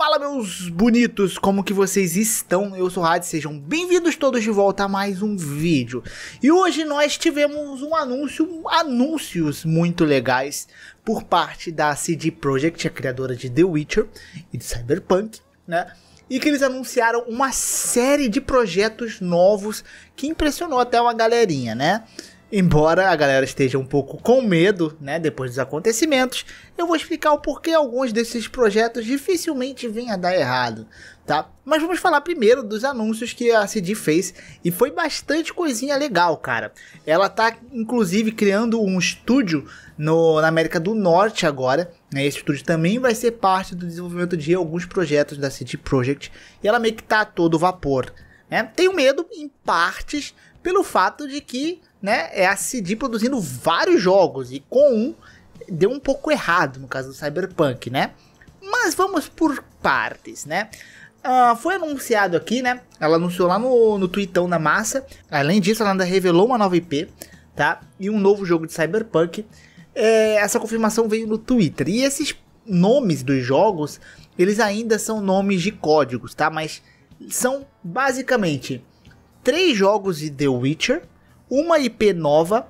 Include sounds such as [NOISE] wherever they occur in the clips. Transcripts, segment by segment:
Fala meus bonitos, como que vocês estão? Eu sou o Hades, sejam bem-vindos todos de volta a mais um vídeo. E hoje nós tivemos um anúncio, anúncios muito legais por parte da CD Projekt, a criadora de The Witcher e de Cyberpunk, né? e que eles anunciaram uma série de projetos novos que impressionou até uma galerinha, né? Embora a galera esteja um pouco com medo, né, depois dos acontecimentos, eu vou explicar o porquê alguns desses projetos dificilmente vêm a dar errado, tá? Mas vamos falar primeiro dos anúncios que a CD fez e foi bastante coisinha legal, cara. Ela tá inclusive criando um estúdio no, na América do Norte agora, né? Esse estúdio também vai ser parte do desenvolvimento de alguns projetos da CD Projekt e ela meio que tá a todo vapor. É, tenho medo, em partes, pelo fato de que né, é a CD produzindo vários jogos e com um deu um pouco errado no caso do Cyberpunk, né? Mas vamos por partes, né? Uh, foi anunciado aqui, né? Ela anunciou lá no, no Twitão da massa. Além disso, ela ainda revelou uma nova IP, tá? E um novo jogo de Cyberpunk. É, essa confirmação veio no Twitter. E esses nomes dos jogos, eles ainda são nomes de códigos, tá? Mas são basicamente três jogos de The Witcher, uma IP nova,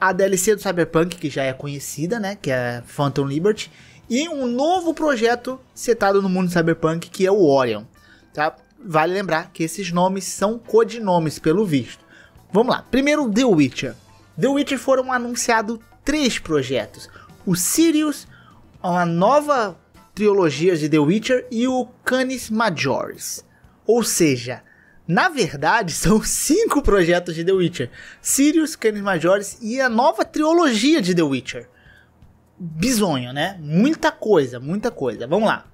a DLC do Cyberpunk, que já é conhecida, né? Que é Phantom Liberty, e um novo projeto setado no mundo Cyberpunk, que é o Orion. Tá? Vale lembrar que esses nomes são codinomes, pelo visto. Vamos lá. Primeiro, The Witcher. The Witcher foram anunciados três projetos: o Sirius, uma nova trilogia de The Witcher e o Canis Majoris. Ou seja, na verdade, [LAUGHS] são cinco projetos de The Witcher: Sirius, Canis Majores e a nova trilogia de The Witcher. Bisonho, né? Muita coisa, muita coisa. Vamos lá.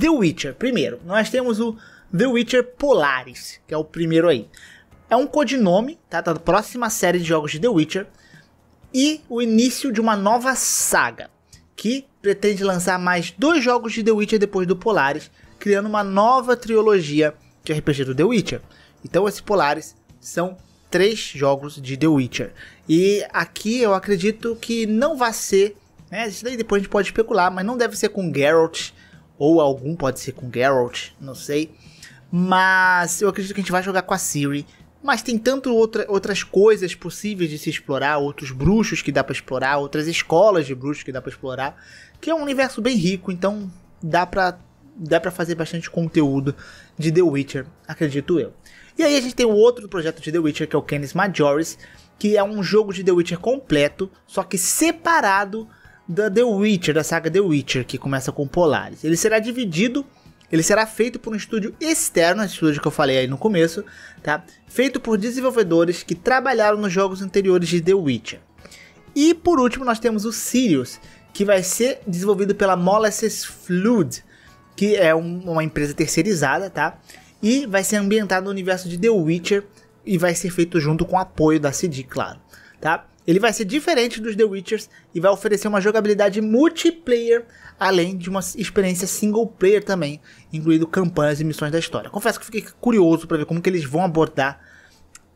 The Witcher, primeiro, nós temos o The Witcher Polaris, que é o primeiro aí. É um codinome, tá? tá da próxima série de jogos de The Witcher e o início de uma nova saga que pretende lançar mais dois jogos de The Witcher depois do Polaris, criando uma nova trilogia de RPG do The Witcher. Então, esse Polaris são três jogos de The Witcher. E aqui eu acredito que não vai ser, né? Isso daí depois a gente pode especular, mas não deve ser com Geralt, ou algum pode ser com Geralt, não sei. Mas eu acredito que a gente vai jogar com a Siri mas tem tanto outra, outras coisas possíveis de se explorar, outros bruxos que dá para explorar, outras escolas de bruxos que dá para explorar, que é um universo bem rico, então dá para dá para fazer bastante conteúdo de The Witcher, acredito eu. E aí a gente tem o outro projeto de The Witcher, que é o Canis Majoris, que é um jogo de The Witcher completo, só que separado da The Witcher, da saga The Witcher, que começa com Polaris. Ele será dividido ele será feito por um estúdio externo, esse estúdio que eu falei aí no começo, tá? Feito por desenvolvedores que trabalharam nos jogos anteriores de The Witcher. E por último, nós temos o Sirius, que vai ser desenvolvido pela Molasses Flood, que é um, uma empresa terceirizada, tá? E vai ser ambientado no universo de The Witcher e vai ser feito junto com o apoio da CD, claro, tá? Ele vai ser diferente dos The Witchers e vai oferecer uma jogabilidade multiplayer, além de uma experiência single player também, incluindo campanhas e missões da história. Confesso que fiquei curioso para ver como que eles vão abordar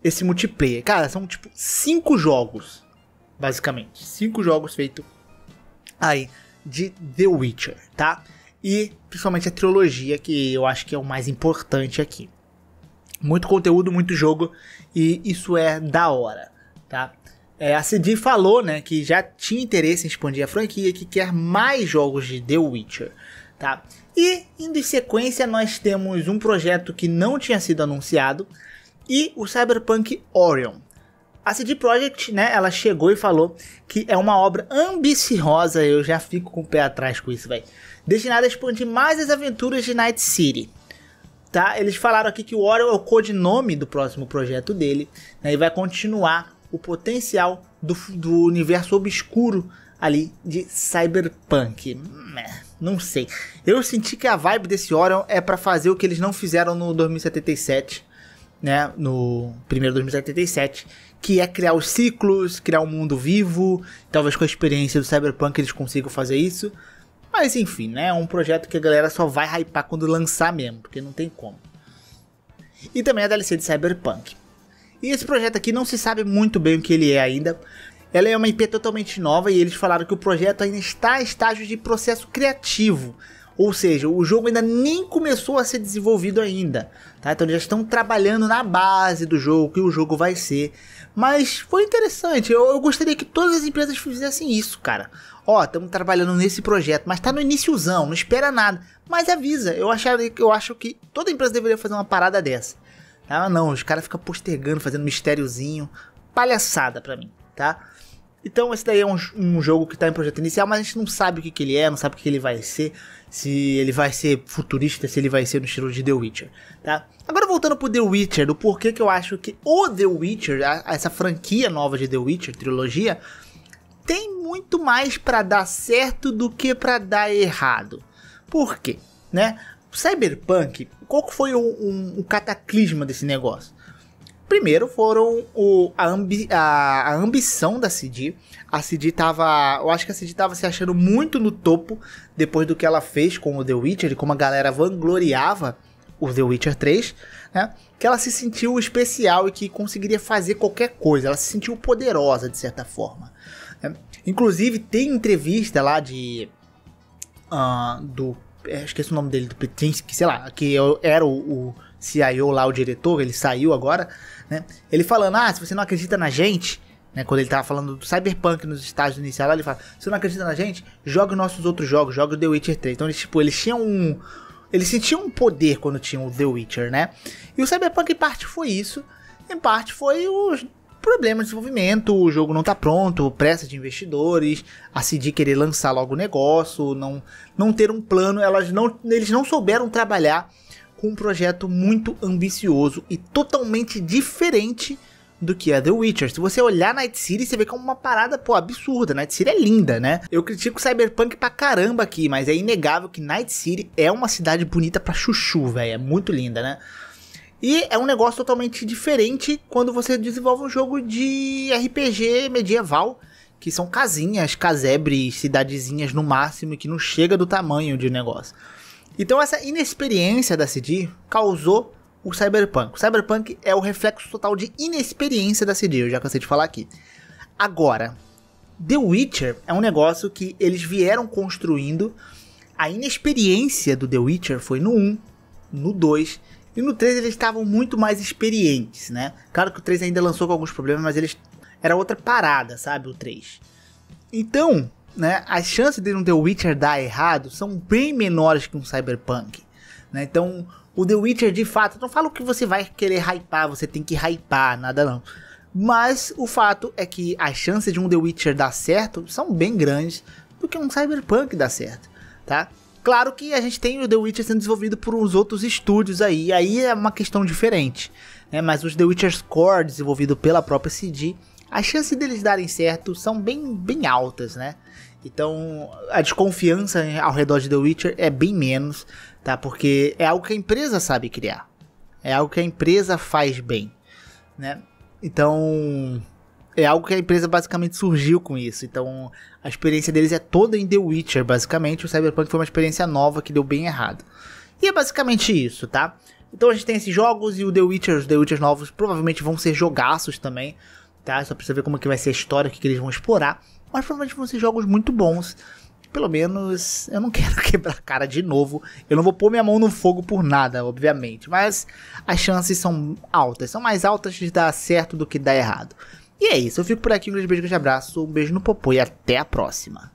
esse multiplayer. Cara, são tipo cinco jogos, basicamente. Cinco jogos feitos aí de The Witcher, tá? E principalmente a trilogia, que eu acho que é o mais importante aqui. Muito conteúdo, muito jogo, e isso é da hora, tá? É, a CD falou, né, que já tinha interesse em expandir a franquia e que quer mais jogos de The Witcher, tá? E, indo em sequência, nós temos um projeto que não tinha sido anunciado e o Cyberpunk Orion. A CD Projekt, né, ela chegou e falou que é uma obra ambiciosa, eu já fico com o pé atrás com isso, velho. Destinada a expandir mais as aventuras de Night City, tá? Eles falaram aqui que o Orion é o codinome do próximo projeto dele, né, e vai continuar o potencial do, do universo obscuro ali de Cyberpunk. Não sei. Eu senti que a vibe desse Orion é para fazer o que eles não fizeram no 2077, né? No primeiro 2077, que é criar os ciclos, criar um mundo vivo. Talvez com a experiência do Cyberpunk eles consigam fazer isso. Mas enfim, né? É um projeto que a galera só vai hypar quando lançar mesmo, porque não tem como. E também a DLC de Cyberpunk. E esse projeto aqui não se sabe muito bem o que ele é ainda. Ela é uma IP totalmente nova e eles falaram que o projeto ainda está em estágio de processo criativo. Ou seja, o jogo ainda nem começou a ser desenvolvido ainda. Tá? Então eles já estão trabalhando na base do jogo, que o jogo vai ser. Mas foi interessante. Eu, eu gostaria que todas as empresas fizessem isso, cara. Ó, estamos trabalhando nesse projeto, mas está no iníciozão, não espera nada. Mas avisa. Eu, achava, eu acho que toda empresa deveria fazer uma parada dessa. Ah, não, os caras ficam postergando, fazendo mistériozinho. Palhaçada pra mim, tá? Então esse daí é um, um jogo que tá em projeto inicial, mas a gente não sabe o que, que ele é, não sabe o que, que ele vai ser, se ele vai ser futurista, se ele vai ser no estilo de The Witcher, tá? Agora voltando pro The Witcher, do porquê que eu acho que o The Witcher, a, essa franquia nova de The Witcher, trilogia, tem muito mais para dar certo do que para dar errado. Por quê? Né? Cyberpunk qual que foi o, um, um cataclisma desse negócio? Primeiro foram o, a, ambi, a, a, ambição da CD. A CD tava. Eu acho que a CD tava se achando muito no topo depois do que ela fez com o The Witcher e como a galera vangloriava o The Witcher 3, né? Que ela se sentiu especial e que conseguiria fazer qualquer coisa. Ela se sentiu poderosa de certa forma. Né? Inclusive, tem entrevista lá de. Uh, do é, esqueci o nome dele, do Petinsky, sei lá, que é era o, o CIO lá, o diretor, ele saiu agora, né? Ele falando, ah, se você não acredita na gente, né? Quando ele tava falando do Cyberpunk nos estágios iniciais, ele fala, se você não acredita na gente, joga nossos outros jogos, joga o The Witcher 3. Então, eles, tipo, eles tinham um... Eles sentiam um poder quando tinham o The Witcher, né? E o Cyberpunk, em parte, foi isso. Em parte, foi os problema de desenvolvimento, o jogo não tá pronto, pressa de investidores, a CD querer lançar logo o negócio, não, não ter um plano, elas não, eles não souberam trabalhar com um projeto muito ambicioso e totalmente diferente do que é The Witcher. Se você olhar Night City, você vê que é uma parada, pô, absurda. Night City é linda, né? Eu critico Cyberpunk pra caramba aqui, mas é inegável que Night City é uma cidade bonita pra chuchu, velho. É muito linda, né? E é um negócio totalmente diferente quando você desenvolve um jogo de RPG medieval, que são casinhas, casebres, cidadezinhas no máximo, que não chega do tamanho de negócio. Então essa inexperiência da CD causou o Cyberpunk. O Cyberpunk é o reflexo total de inexperiência da CD, eu já cansei de falar aqui. Agora, The Witcher é um negócio que eles vieram construindo. A inexperiência do The Witcher foi no 1, no 2 e no 3 eles estavam muito mais experientes, né? Claro que o 3 ainda lançou com alguns problemas, mas eles. Era outra parada, sabe? O 3. Então, né? As chances de um The Witcher dar errado são bem menores que um Cyberpunk. Né? Então, o The Witcher de fato. Não falo que você vai querer hypar, você tem que hypar, nada não. Mas o fato é que as chances de um The Witcher dar certo são bem grandes do que um Cyberpunk dar certo, tá? Claro que a gente tem o The Witcher sendo desenvolvido por uns outros estúdios aí, aí é uma questão diferente, né? Mas os The Witcher Core desenvolvido pela própria CD, as chances deles darem certo são bem, bem altas, né? Então a desconfiança ao redor de The Witcher é bem menos, tá? Porque é algo que a empresa sabe criar, é algo que a empresa faz bem, né? Então é algo que a empresa basicamente surgiu com isso. Então, a experiência deles é toda em The Witcher, basicamente. O Cyberpunk foi uma experiência nova que deu bem errado. E é basicamente isso, tá? Então a gente tem esses jogos e o The Witcher, os The Witchers novos provavelmente vão ser jogaços também, tá? Só precisa ver como que vai ser a história, o que, que eles vão explorar. Mas provavelmente vão ser jogos muito bons. Pelo menos eu não [LAUGHS] quero quebrar a cara de novo. Eu não vou pôr minha mão no fogo por nada, obviamente. Mas as chances são altas. São mais altas de dar certo do que dar errado. E é isso, eu fico por aqui, um grande beijo, um grande abraço, um beijo no popô e até a próxima.